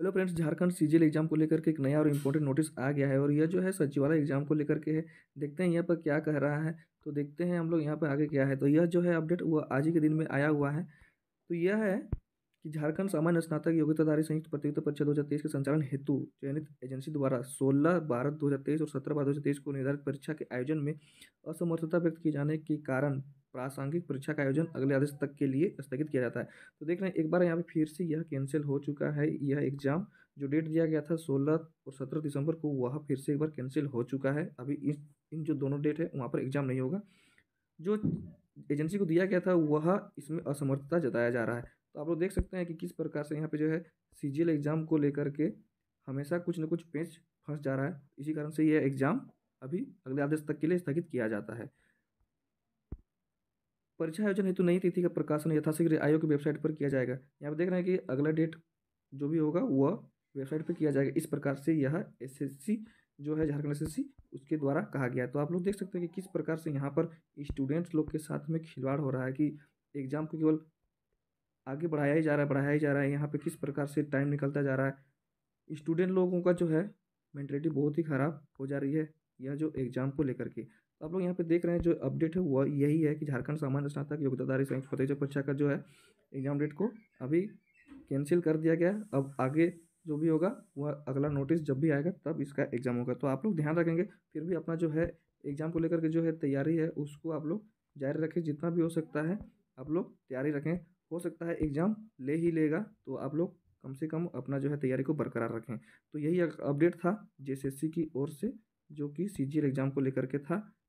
hello friends Jharkhand CGL exam को लेकर के एक नया और इम्पोर्टेंट नोटिस आ गया है और यह जो है सचिवालय एग्जाम को लेकर के है देखते हैं यहाँ पर क्या कह रहा है तो देखते हैं हम लोग यहाँ पर आगे क्या है तो यह जो है अपडेट वह आज ही के दिन में आया हुआ है तो यह है कि झारखंड सामान्य स्नातक योग्यताधारी संयुक्त प्रतियोगिता परीक्षा दो हज़ार तेईस के संचालन हेतु चयनित एजेंसी द्वारा सोलह बारह दो हज़ार तेईस और सत्रह बारह दो हज़ार तेईस को निर्धारित परीक्षा के आयोजन में असमर्थता व्यक्त किए जाने के कारण प्रासंगिक परीक्षा का आयोजन अगले आदेश तक के लिए स्थगित किया जाता है तो देख रहे हैं एक बार यहाँ पे फिर से यह कैंसिल हो चुका है यह एग्जाम जो डेट दिया गया था सोलह और सत्रह दिसंबर को वह फिर से एक बार कैंसिल हो चुका है अभी इन इन जो दोनों डेट है वहाँ पर एग्जाम नहीं होगा जो एजेंसी को दिया गया था वह इसमें असमर्थता जताया जा रहा है तो आप लोग देख सकते हैं कि किस प्रकार से यहाँ पे जो है सी एग्ज़ाम को लेकर के हमेशा कुछ ना कुछ पेज फंस जा रहा है इसी कारण से यह एग्ज़ाम अभी अगले आदेश तक के लिए स्थगित किया जाता है परीक्षा आयोजन हेतु नई तिथि का प्रकाशन यथाशीघ्र आयोग की वेबसाइट पर किया जाएगा यहाँ पर देख रहे हैं कि अगला डेट जो भी होगा वह वेबसाइट पर किया जाएगा इस प्रकार से यह सी जो है झारखंड एस उसके द्वारा कहा गया है तो आप लोग देख सकते हैं कि किस प्रकार से यहाँ पर स्टूडेंट्स लोग के साथ में खिलवाड़ हो रहा है कि एग्ज़ाम को केवल आगे बढ़ाया ही जा रहा है बढ़ाया ही जा रहा है यहाँ पे किस प्रकार से टाइम निकलता जा रहा है स्टूडेंट लोगों का जो है मैंटेलिटी बहुत ही ख़राब हो जा रही है यह जो एग्ज़ाम को लेकर के तो आप लोग यहाँ पे देख रहे हैं जो अपडेट है वह यही है कि झारखंड सामान्य स्नातक योग्यताधारी संयुक्त फतेहजय परीक्षा का जो है एग्ज़ाम डेट को अभी कैंसिल कर दिया गया अब आगे जो भी होगा वह अगला नोटिस जब भी आएगा तब इसका एग्ज़ाम होगा तो आप लोग ध्यान रखेंगे फिर भी अपना जो है एग्ज़ाम को लेकर के जो है तैयारी है उसको आप लोग जारी रखें जितना भी हो सकता है आप लोग तैयारी रखें हो सकता है एग्ज़ाम ले ही लेगा तो आप लोग कम से कम अपना जो है तैयारी को बरकरार रखें तो यही अपडेट था जे की ओर से जो कि सी एग्ज़ाम को लेकर के था